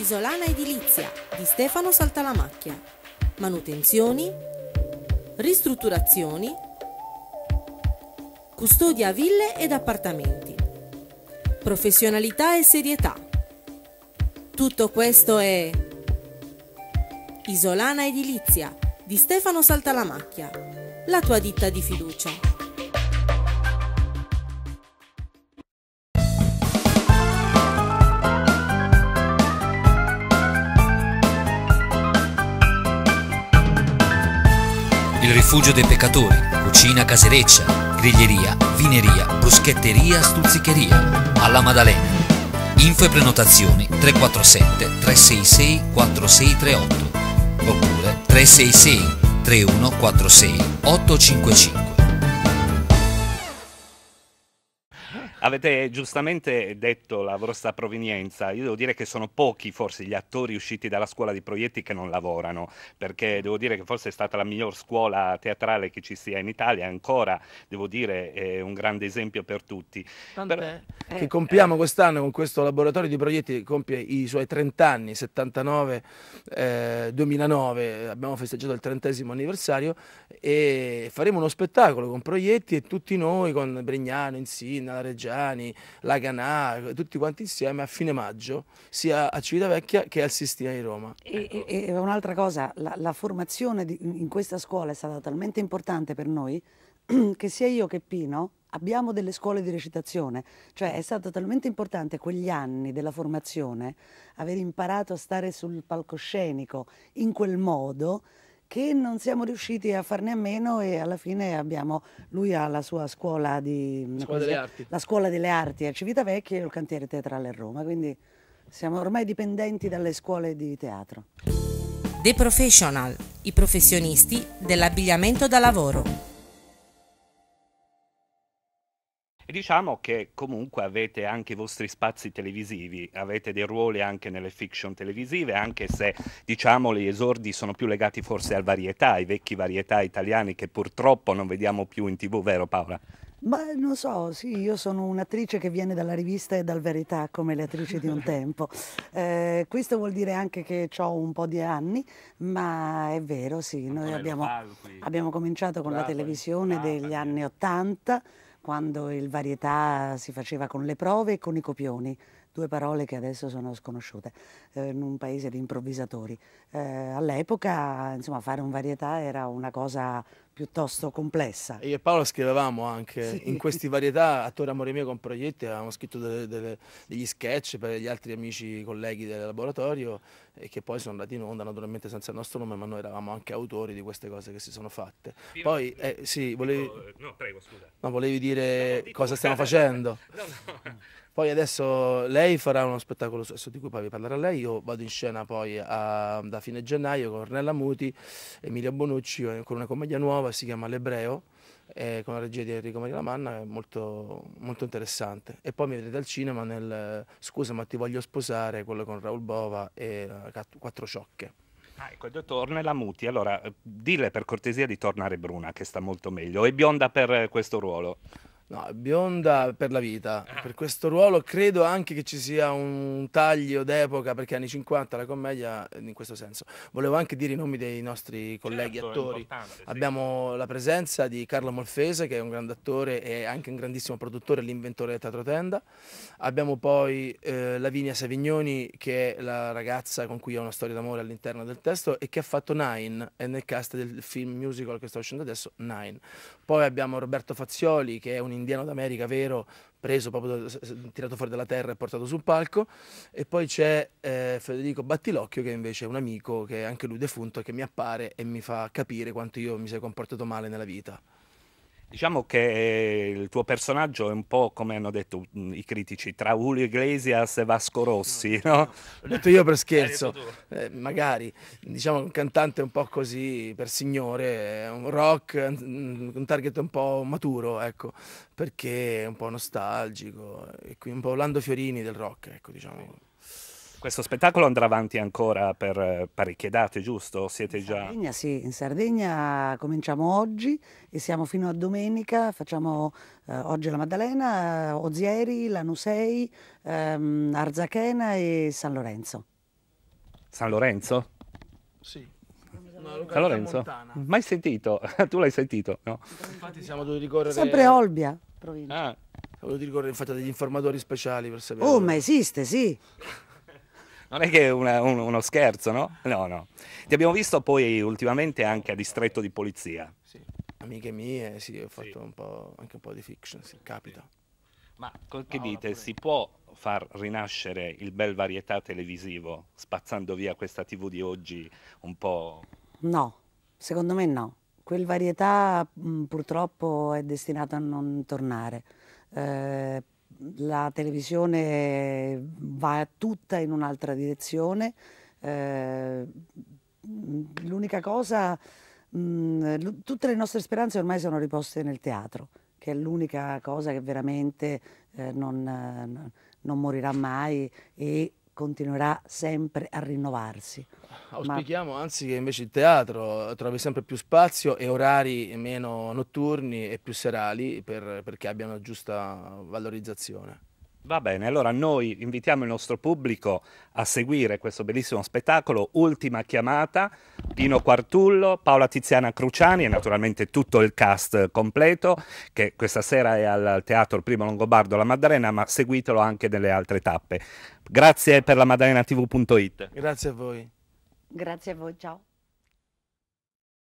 Isolana Edilizia di Stefano Saltalamacchia. Manutenzioni, ristrutturazioni, custodia ville ed appartamenti. Professionalità e serietà. Tutto questo è Isolana Edilizia di Stefano Saltalamacchia, la tua ditta di fiducia. rifugio dei peccatori, cucina casereccia, griglieria, vineria, bruschetteria, stuzzicheria. Alla Maddalena. Info e prenotazioni 347 366 4638 oppure 366 3146 855. Avete giustamente detto la vostra provenienza. Io devo dire che sono pochi forse gli attori usciti dalla scuola di proietti che non lavorano, perché devo dire che forse è stata la miglior scuola teatrale che ci sia in Italia, ancora devo dire è un grande esempio per tutti. Tant'è. Però... Eh, che compiamo eh. quest'anno con questo laboratorio di proietti, compie i suoi 30 anni, 79, eh, 2009, abbiamo festeggiato il 30 anniversario e faremo uno spettacolo con proietti e tutti noi, con Brignano, Insinna, la Reggiana Reggiani, la Ganà, tutti quanti insieme a fine maggio, sia a Civitavecchia che al Sistina di Roma. E, ecco. e, e un'altra cosa, la, la formazione di, in questa scuola è stata talmente importante per noi che sia io che Pino abbiamo delle scuole di recitazione, cioè è stato talmente importante quegli anni della formazione, aver imparato a stare sul palcoscenico in quel modo che non siamo riusciti a farne a meno e alla fine abbiamo, lui ha la sua scuola di... Scuola delle arti. La scuola delle arti a Civitavecchia e il cantiere teatrale a Roma, quindi siamo ormai dipendenti dalle scuole di teatro. The Professional, i professionisti dell'abbigliamento da lavoro. E diciamo che comunque avete anche i vostri spazi televisivi, avete dei ruoli anche nelle fiction televisive, anche se diciamo gli esordi sono più legati forse al varietà, ai vecchi varietà italiani che purtroppo non vediamo più in tv, vero Paola? Ma non so, sì, io sono un'attrice che viene dalla rivista e dal verità come le attrici di un tempo. Eh, questo vuol dire anche che ho un po' di anni, ma è vero, sì, noi abbiamo, abbiamo cominciato con bravo, la televisione bravo, degli bravo. Eh. anni Ottanta quando il varietà si faceva con le prove e con i copioni due parole che adesso sono sconosciute, eh, in un paese di improvvisatori. Eh, all'epoca insomma, fare un varietà era una cosa piuttosto complessa. Io e Paolo scrivevamo anche sì. in questi varietà, attore Amore Mio con Proietti, avevamo scritto delle, delle, degli sketch per gli altri amici colleghi del laboratorio e che poi sono andati in onda naturalmente senza il nostro nome, ma noi eravamo anche autori di queste cose che si sono fatte. Poi, eh, sì, volevi... Eh, no, prego, scusa. Ma volevi dire no, no, cosa stiamo facendo? No, no. Poi adesso lei farà uno spettacolo stesso di cui poi vi parlerà lei, io vado in scena poi a, da fine gennaio con Ornella Muti, Emilia Bonucci, eh, con una commedia nuova, si chiama L'Ebreo, eh, con la regia di Enrico Maria Lamanna, è molto, molto, interessante. E poi mi vedrete al cinema nel Scusa ma ti voglio sposare, quello con Raul Bova e eh, Quattro Ciocche. Ah, ecco, dottor Ornella Muti. Allora, eh, dille per cortesia di tornare bruna, che sta molto meglio, è bionda per questo ruolo. No, bionda per la vita. Ah. Per questo ruolo credo anche che ci sia un taglio d'epoca, perché anni 50 la commedia eh, in questo senso. Volevo anche dire i nomi dei nostri colleghi certo, attori. Abbiamo la presenza di Carlo Molfese, che è un grande attore e anche un grandissimo produttore, l'inventore del Teatro Tenda. Abbiamo poi eh, Lavinia Savignoni, che è la ragazza con cui ho una storia d'amore all'interno del testo e che ha fatto Nine, è eh, nel cast del film musical che sta uscendo adesso, Nine. Poi abbiamo Roberto Fazzioli, che è un indiano d'America vero, preso proprio, tirato fuori dalla terra e portato sul palco. E poi c'è eh, Federico Battilocchio, che invece è un amico, che è anche lui defunto, che mi appare e mi fa capire quanto io mi sia comportato male nella vita. Diciamo che eh, il tuo personaggio è un po', come hanno detto mm, i critici, tra Julio Iglesias e Vasco Rossi, mm. no? L'ho detto io per eh, scherzo, eh, magari, diciamo un cantante un po' così per signore, eh, un rock, mm, un target un po' maturo, ecco, perché è un po' nostalgico, e qui un po' Orlando Fiorini del rock, ecco, diciamo. Questo spettacolo andrà avanti ancora per eh, parecchie date, giusto? Siete in già... Sardegna, sì, in Sardegna cominciamo oggi e siamo fino a domenica, facciamo eh, oggi la Maddalena, eh, Ozieri, Lanusei, ehm, Arzachena e San Lorenzo. San Lorenzo? Sì. San Lorenzo? Mai sentito? tu l'hai sentito? No. Infatti siamo dovuti ricorrere... Sempre Olbia, provincia. Ah. Volevo ricorrere infatti a degli informatori speciali per sapere. Oh, ma esiste, sì. Non è che è una, un, uno scherzo, no? No, no. Ti abbiamo visto poi ultimamente anche a distretto di polizia. Sì, amiche mie, sì, ho fatto sì. Un po', anche un po' di fiction, sì, capita. Ma col, che no, dite, si può far rinascere il bel varietà televisivo spazzando via questa TV di oggi un po'? No, secondo me no. Quel varietà mh, purtroppo è destinato a non tornare. Eh, la televisione va tutta in un'altra direzione. Eh, l'unica cosa, mh, mm, tutte le nostre speranze ormai sono riposte nel teatro, che è l'unica cosa che veramente eh, non, non morirà mai e continuerà sempre a rinnovarsi. Auspichiamo Ma... anzi che invece il teatro trovi sempre più spazio e orari meno notturni e più serali per, perché abbiano giusta valorizzazione. Va bene, allora noi invitiamo il nostro pubblico a seguire questo bellissimo spettacolo, Ultima chiamata, Pino Quartullo, Paola Tiziana Cruciani e naturalmente tutto il cast completo che questa sera è al Teatro Primo Longobardo La Maddalena, ma seguitelo anche nelle altre tappe. Grazie per la maddalenaTV.it. Grazie a voi. Grazie a voi, ciao.